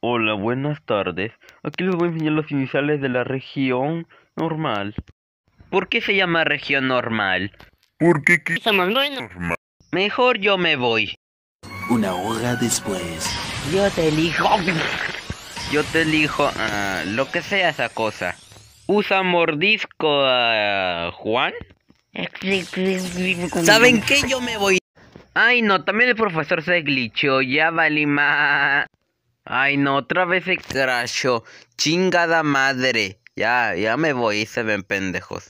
Hola, buenas tardes. Aquí les voy a enseñar los iniciales de la región normal. ¿Por qué se llama región normal? Porque que somos muy normal. Mejor yo me voy. Una hora después. Yo te elijo. Yo te elijo a ah, lo que sea esa cosa. ¿Usa mordisco a Juan? ¿Saben qué? Yo me voy. Ay, no, también el profesor se glitchó. Ya valima más. Ay, no, otra vez se crashó. Chingada madre. Ya, ya me voy, se ven pendejos.